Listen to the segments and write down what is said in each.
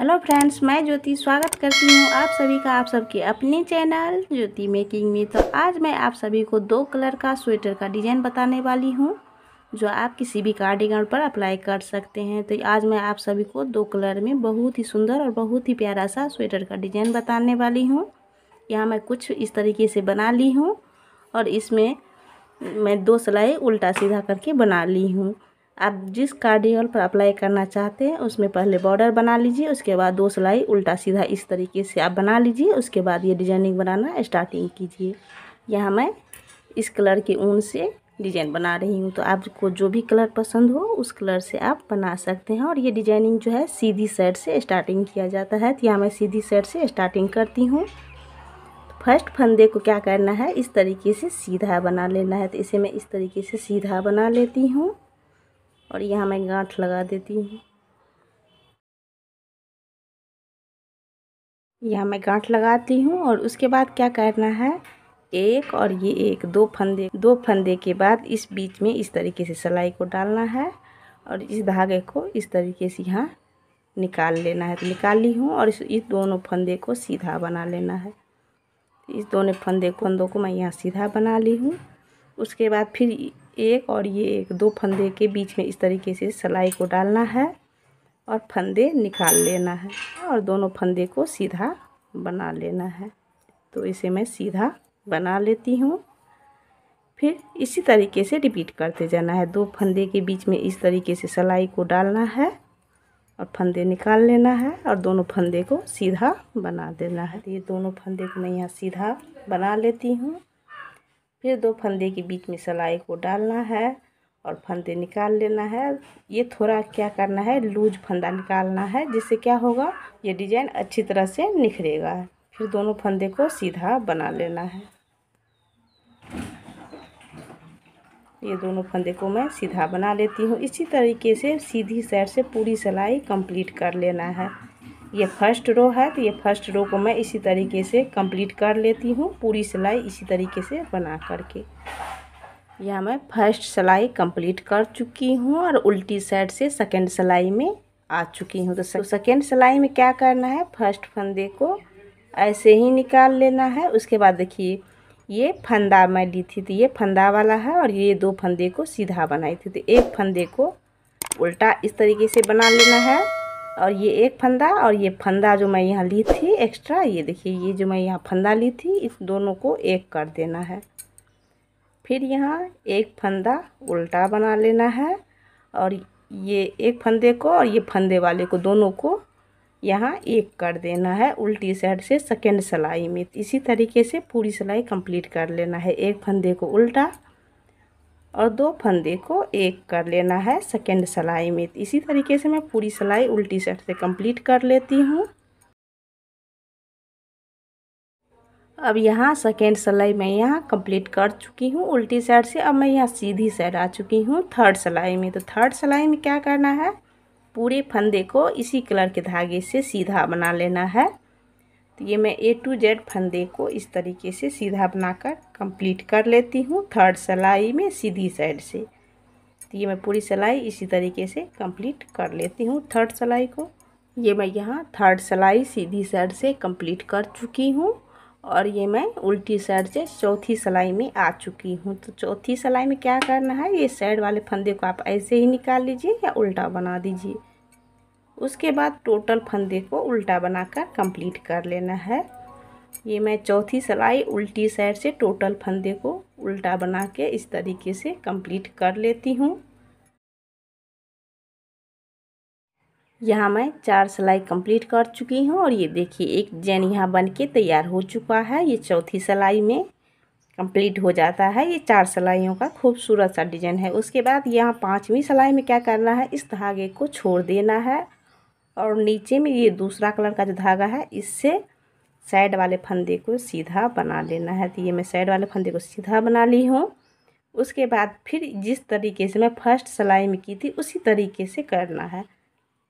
hello friends मैं ज्योति स्वागत करती हूँ आप सभी का आप सबके अपने चैनल ज्योति मेकिंग में तो आज मैं आप सभी को दो कलर का स्वेटर का डिज़ाइन बताने वाली हूँ जो आप किसी भी कार्डिगन पर अप्लाई कर सकते हैं तो आज मैं आप सभी को दो कलर में बहुत ही सुंदर और बहुत ही प्यारा सा स्वेटर का डिज़ाइन बताने वाली हूँ यहाँ मैं कुछ इस तरीके से बना ली हूँ और इसमें मैं दो सिलाई उल्टा सीधा करके बना ली हूँ आप जिस कार्डियल पर अप्लाई करना चाहते हैं उसमें पहले बॉर्डर बना लीजिए उसके बाद दो सिलाई उल्टा सीधा इस तरीके से आप बना लीजिए उसके बाद ये डिजाइनिंग बनाना स्टार्टिंग कीजिए यहाँ मैं इस कलर के ऊन से डिजाइन बना रही हूँ तो आपको जो भी कलर पसंद हो उस कलर से आप बना सकते हैं और ये डिजाइनिंग जो है सीधी साइड से स्टार्टिंग किया जाता है तो यहाँ मैं सीधी साइड से स्टार्टिंग करती हूँ फर्स्ट फंदे को क्या करना है इस तरीके से सीधा बना लेना है तो इसे मैं इस तरीके से सीधा बना लेती हूँ और यहाँ मैं गांठ लगा देती हूँ यहाँ मैं गांठ लगाती हूँ और उसके बाद क्या करना है एक और ये एक दो फंदे दो फंदे के बाद इस बीच में इस तरीके से सिलाई को डालना है और इस धागे को इस तरीके से यहाँ निकाल लेना है तो निकाल ली हूँ और इस इस दोनों फंदे को सीधा बना लेना है इस दोनों फंदे फंदों को मैं यहाँ सीधा बना ली हूँ उसके बाद फिर एक और ये एक दो फंदे के बीच में इस तरीके से सलाई को डालना है और फंदे निकाल लेना है और दोनों फंदे को सीधा बना लेना है तो इसे मैं सीधा बना लेती हूँ फिर इसी तरीके से रिपीट करते जाना है दो फंदे के बीच में इस तरीके से सलाई को डालना है और फंदे निकाल लेना है और दोनों फंदे को सीधा बना देना है ये दोनों फंदे को मैं यहाँ सीधा बना लेती हूँ फिर दो फंदे के बीच में सलाई को डालना है और फंदे निकाल लेना है ये थोड़ा क्या करना है लूज फंदा निकालना है जिससे क्या होगा ये डिजाइन अच्छी तरह से निखरेगा फिर दोनों फंदे को सीधा बना लेना है ये दोनों फंदे को मैं सीधा बना लेती हूँ इसी तरीके से सीधी साइड से पूरी सिलाई कंप्लीट कर लेना है ये फर्स्ट रो है तो ये फर्स्ट रो को मैं इसी तरीके से कंप्लीट कर लेती हूँ पूरी सिलाई इसी तरीके से बना करके यह मैं फर्स्ट सिलाई कंप्लीट कर चुकी हूँ और उल्टी साइड से सेकंड सिलाई में आ चुकी हूँ तो सेकंड तो सिलाई में क्या करना है फर्स्ट फंदे को ऐसे ही निकाल लेना है उसके बाद देखिए ये फंदा मैं ली थी तो ये फंदा वाला है और ये दो फंदे को सीधा बनाई थी तो एक फंदे को उल्टा इस तरीके से बना लेना है और ये एक फंदा और ये फंदा जो मैं यहाँ ली थी एक्स्ट्रा ये देखिए ये जो मैं यहाँ फंदा ली थी इस दोनों को एक कर देना है फिर यहाँ एक फंदा उल्टा बना लेना है और ये एक फंदे को और ये फंदे वाले को दोनों को यहाँ एक कर देना है उल्टी साइड से सेकेंड सिलाई में इसी तरीके से पूरी सिलाई कंप्लीट कर लेना है एक फंदे को उल्टा और दो फंदे को एक कर लेना है सेकेंड सिलाई में इसी तरीके से मैं पूरी सिलाई उल्टी साइड से कंप्लीट कर लेती हूँ अब यहाँ सेकेंड सिलाई मैं यहाँ कंप्लीट कर चुकी हूँ उल्टी साइड से अब मैं यहाँ सीधी साइड आ चुकी हूँ थर्ड सिलाई में तो थर्ड सिलाई में क्या करना है पूरे फंदे को इसी कलर के धागे से सीधा बना लेना है तो ये मैं ए टू जेड फंदे को इस तरीके से सीधा बनाकर कंप्लीट कर लेती हूँ थर्ड सिलाई में सीधी साइड से तो ये मैं पूरी सिलाई इसी तरीके से कंप्लीट कर लेती हूँ थर्ड सिलाई को ये मैं यहाँ थर्ड सिलाई सीधी साइड से कंप्लीट कर चुकी हूँ और ये मैं उल्टी साइड से चौथी सिलाई में आ चुकी हूँ तो चौथी सिलाई में क्या करना है ये साइड वाले फंदे को आप ऐसे ही निकाल लीजिए या उल्टा बना दीजिए उसके बाद टोटल फंदे को उल्टा बनाकर कंप्लीट कर लेना है ये मैं चौथी सिलाई उल्टी साइड से टोटल फंदे को उल्टा बना के इस तरीके से कंप्लीट कर लेती हूँ यहाँ मैं चार सिलाई कंप्लीट कर चुकी हूँ और ये देखिए एक जैन यहाँ बन के तैयार हो चुका है ये चौथी सिलाई में कंप्लीट हो जाता है ये चार सिलाइयों का खूबसूरत सा डिजाइन है उसके बाद यहाँ पाँचवीं सिलाई में क्या करना है इस धागे को छोड़ देना है और नीचे में ये दूसरा कलर का जो धागा है इससे साइड वाले फंदे को सीधा बना लेना है तो ये मैं साइड वाले फंदे को सीधा बना ली हूँ उसके बाद फिर जिस तरीके से मैं फर्स्ट सिलाई में की थी उसी तरीके से करना है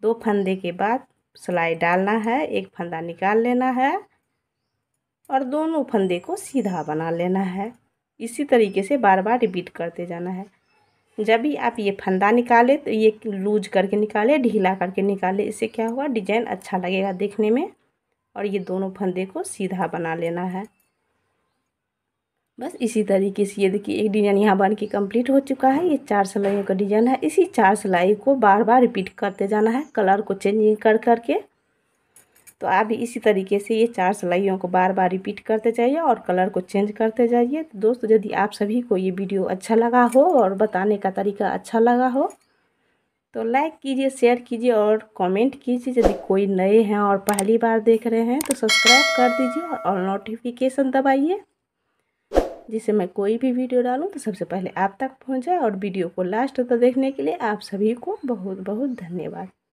दो फंदे के बाद सिलाई डालना है एक फंदा निकाल लेना है और दोनों फंदे को सीधा बना लेना है इसी तरीके से बार बार रिपीट करते जाना है जब भी आप ये फंदा निकालें तो ये लूज करके निकाले ढीला करके निकालें इससे क्या हुआ डिजाइन अच्छा लगेगा देखने में और ये दोनों फंदे को सीधा बना लेना है बस इसी तरीके से ये देखिए एक डिजाइन यहाँ बन के कम्प्लीट हो चुका है ये चार सिलाइयों का डिजाइन है इसी चार सिलाई को बार बार रिपीट करते जाना है कलर को चेंजिंग कर करके तो आप इसी तरीके से ये चार सिलाइयों को बार बार रिपीट करते जाइए और कलर को चेंज करते जाइए तो दोस्तों यदि आप सभी को ये वीडियो अच्छा लगा हो और बताने का तरीका अच्छा लगा हो तो लाइक कीजिए शेयर कीजिए और कमेंट कीजिए यदि कोई नए हैं और पहली बार देख रहे हैं तो सब्सक्राइब कर दीजिए और नोटिफिकेशन दबाइए जिससे मैं कोई भी वीडियो डालूं तो सबसे पहले आप तक पहुंच जाए और वीडियो को लास्ट तक देखने के लिए आप सभी को बहुत बहुत धन्यवाद